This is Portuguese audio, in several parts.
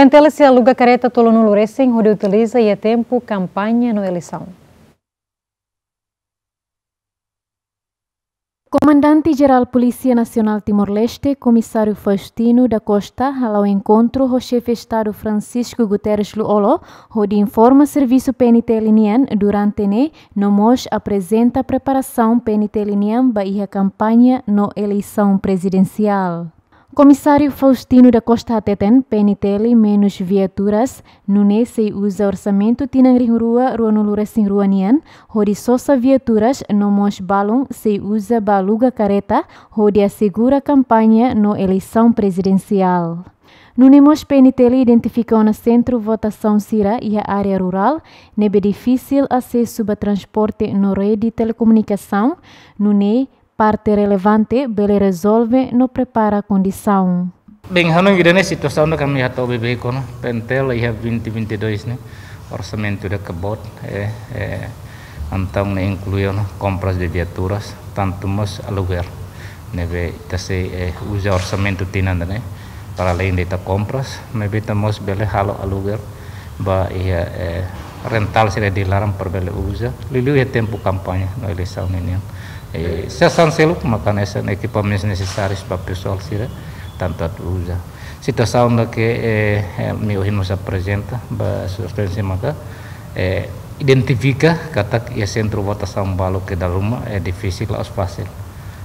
Pentela se aluga careta tolo no Lurecem, onde utiliza e a tempo campanha no eleição. Comandante-Geral Polícia Nacional Timor-Leste, Comissário Faustino da Costa, ao encontro o chefe Estado Francisco Guterres Luolo, onde informa serviço PNT Linian durante ne, nomos apresenta preparação PNT Linian para a campanha no eleição presidencial. Comissário Faustino da Costa Teten, PNTL menos viaturas, Nunes se usa orçamento tinangring rua ruanulura sin ruanian, hori sosa viaturas no mos balão se usa baluga careta, hori assegura campanha no eleição presidencial. Nunimos PNTL identificou no centro votação Sira e a área rural, nebe difícil acesso a transporte no rede de telecomunicação, nune parte relevante bele resolve no prepara condição. Bem, hano gira ne situação da kami hato bebe kono pentel i have 2022 ne orçamento de cabot é é então compras de viaturas tanto aluguer ne be tase é eh, usa orçamento tinanda né para além de compras me tamos bele halo aluguer ba ia é, eh, rental sila para bele usa lilu ya tempo campanha no eleição ne E eh, saya seluk makanan equipamentos necessários para o pessoal tirar tanto usa. Situação da que eh, meu irmão se apresenta, para sustância maka, eh, identifica kata ia centro votação balo que da é eh, difícil ou fácil.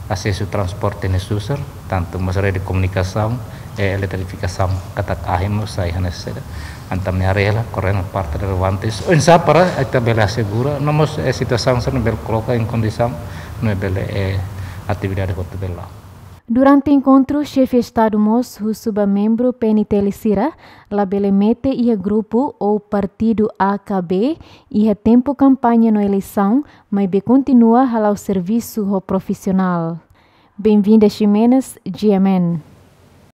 Acesso ao transporte é necessário, tanto mas rede de comunicação, eh, eletrificação kata kahim usai hanes antam ni arela correndo parte relevantes ensa para esta bela segura nomos é situação sana bel coloca em condição no é bela é atividade quanto bela Durante encontro, chefe Estado Mos, o submembro PNTL Sira, labelemete e a grupo ou partido AKB e a tempo campanha na eleição, mas be continua a o serviço ao profissional. Bem-vinda, Ximenas, GMN.